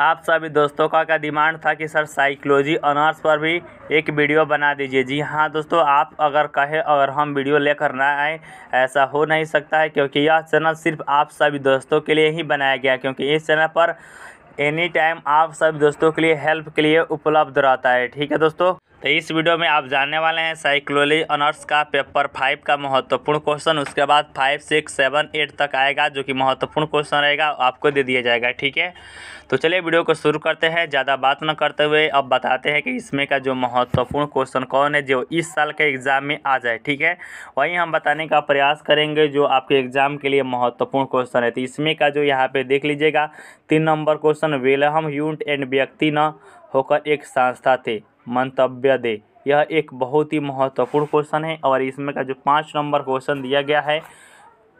आप सभी दोस्तों का क्या डिमांड था कि सर साइकोलॉजी ऑनर्स पर भी एक वीडियो बना दीजिए जी हाँ दोस्तों आप अगर कहे अगर हम वीडियो लेकर ना आए ऐसा हो नहीं सकता है क्योंकि यह चैनल सिर्फ आप सभी दोस्तों के लिए ही बनाया गया क्योंकि इस चैनल पर एनी टाइम आप सभी दोस्तों के लिए हेल्प के लिए उपलब्ध रहता है ठीक है दोस्तों तो इस वीडियो में आप जानने वाले हैं साइकोलॉजी ऑनर्स का पेपर फाइव का महत्वपूर्ण क्वेश्चन उसके बाद फाइव सिक्स सेवन एट तक आएगा जो कि महत्वपूर्ण क्वेश्चन रहेगा आपको दे दिया जाएगा ठीक है तो चलिए वीडियो को शुरू करते हैं ज़्यादा बात न करते हुए अब बताते हैं कि इसमें का जो महत्वपूर्ण क्वेश्चन कौन है जो इस साल के एग्ज़ाम में आ जाए ठीक है वहीं हम बताने का प्रयास करेंगे जो आपके एग्ज़ाम के लिए महत्वपूर्ण क्वेश्चन है तो इसमें का जो यहाँ पर देख लीजिएगा तीन नंबर क्वेश्चन वेलहम यूनिट एंड व्यक्ति न होकर एक संस्था थे मंतव्य दे यह एक बहुत ही महत्वपूर्ण क्वेश्चन है और इसमें का जो पाँच नंबर क्वेश्चन दिया गया है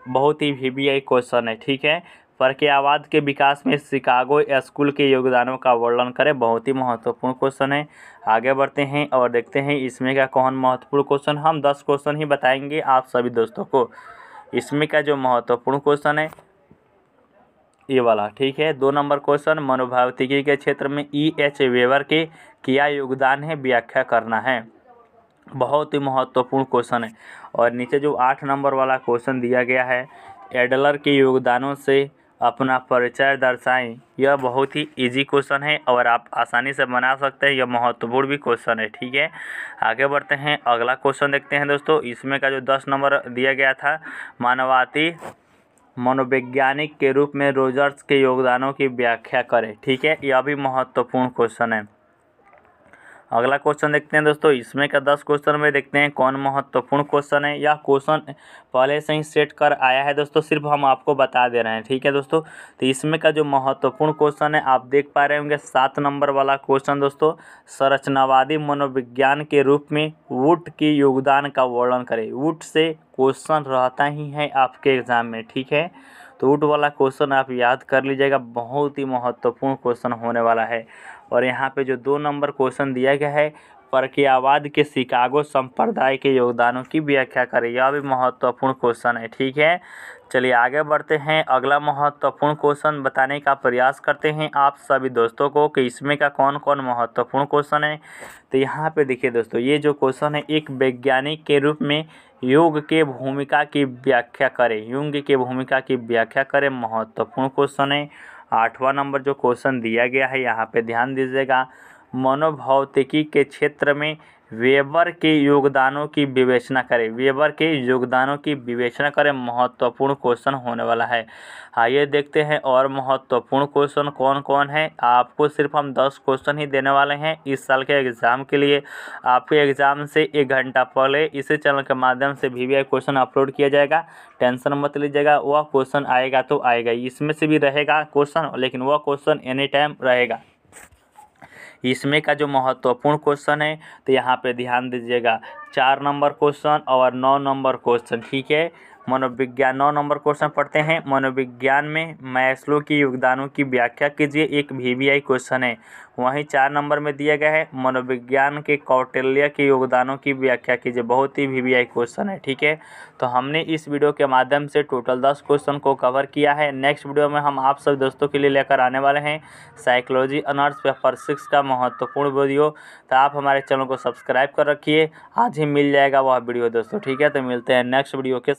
बहुत ही वी वी क्वेश्चन है ठीक है फर्कयाबाद के विकास में शिकागो स्कूल के योगदानों का वर्णन करें बहुत ही महत्वपूर्ण क्वेश्चन है आगे बढ़ते हैं और देखते हैं इसमें का कौन महत्वपूर्ण क्वेश्चन हम दस क्वेश्चन ही बताएंगे आप सभी दोस्तों को इसमें का जो महत्वपूर्ण क्वेश्चन है ये वाला ठीक है दो नंबर क्वेश्चन मनोभावतिकी के क्षेत्र में ई एच वेवर के किया योगदान है व्याख्या करना है बहुत ही महत्वपूर्ण क्वेश्चन है और नीचे जो आठ नंबर वाला क्वेश्चन दिया गया है एडलर के योगदानों से अपना परिचय दर्शाएं यह बहुत ही इजी क्वेश्चन है और आप आसानी से बना सकते हैं यह महत्वपूर्ण भी क्वेश्चन है ठीक है आगे बढ़ते हैं अगला क्वेश्चन देखते हैं दोस्तों इसमें का जो दस नंबर दिया गया था मानवाती मनोवैज्ञानिक के रूप में रोजर्स के योगदानों की व्याख्या करें ठीक है यह भी महत्वपूर्ण क्वेश्चन है अगला क्वेश्चन देखते हैं दोस्तों इसमें का दस क्वेश्चन में देखते हैं कौन महत्वपूर्ण क्वेश्चन है यह क्वेश्चन पहले से ही सेट कर आया है दोस्तों सिर्फ हम आपको बता दे रहे हैं ठीक है दोस्तों तो इसमें का जो महत्वपूर्ण क्वेश्चन है आप देख पा रहे होंगे सात नंबर वाला क्वेश्चन दोस्तों संरचनावादी मनोविज्ञान के रूप में वुट के योगदान का वर्णन करें वुट से क्वेश्चन रहता ही है आपके एग्ज़ाम में ठीक है तो वुट वाला क्वेश्चन आप याद कर लीजिएगा बहुत ही महत्वपूर्ण क्वेश्चन होने वाला है और यहाँ पे जो दो नंबर क्वेश्चन दिया गया है परकियावाद के शिकागो संप्रदाय के योगदानों की व्याख्या करें यह भी महत्वपूर्ण क्वेश्चन है ठीक है चलिए आगे बढ़ते हैं अगला महत्वपूर्ण क्वेश्चन बताने का प्रयास करते हैं आप सभी दोस्तों को कि इसमें का कौन कौन महत्वपूर्ण क्वेश्चन है तो यहाँ पे देखिए दोस्तों ये जो क्वेश्चन है एक वैज्ञानिक के रूप में योग के भूमिका की व्याख्या करें युग की भूमिका की व्याख्या करें महत्वपूर्ण क्वेश्चन है आठवां नंबर जो क्वेश्चन दिया गया है यहाँ पे ध्यान दीजिएगा मनोभौतिकी के क्षेत्र में वेबर के योगदानों की विवेचना करें वेबर के योगदानों की विवेचना करें महत्वपूर्ण क्वेश्चन होने वाला है आइए देखते हैं और महत्वपूर्ण क्वेश्चन कौन कौन है आपको सिर्फ हम दस क्वेश्चन ही देने वाले हैं इस साल के एग्ज़ाम के लिए आपके एग्ज़ाम से एक घंटा पहले इसी चैनल के माध्यम से वी क्वेश्चन अपलोड किया जाएगा टेंशन मत लीजिएगा वह क्वेश्चन आएगा तो आएगा इसमें से भी रहेगा क्वेश्चन लेकिन वह क्वेश्चन एनी टाइम रहेगा इसमें का जो महत्वपूर्ण क्वेश्चन है तो यहाँ पे ध्यान दीजिएगा चार नंबर क्वेश्चन और नौ नंबर क्वेश्चन ठीक है मनोविज्ञान नौ नंबर क्वेश्चन पढ़ते हैं मनोविज्ञान में मैस्लो की योगदानों की व्याख्या कीजिए एक वी क्वेश्चन है वहीं चार नंबर में दिया गया है मनोविज्ञान के कौटिल्य के योगदानों की व्याख्या कीजिए बहुत ही वी क्वेश्चन है ठीक है तो हमने इस वीडियो के माध्यम से टोटल दस क्वेश्चन को कवर किया है नेक्स्ट वीडियो में हम आप सब दोस्तों के लिए लेकर आने वाले हैं साइकोलॉजी अनर्स पेपर सिक्स का महत्वपूर्ण वीडियो तो आप हमारे चैनल को सब्सक्राइब कर रखिए आज ही मिल जाएगा वह वीडियो दोस्तों ठीक है तो मिलते हैं नेक्स्ट वीडियो के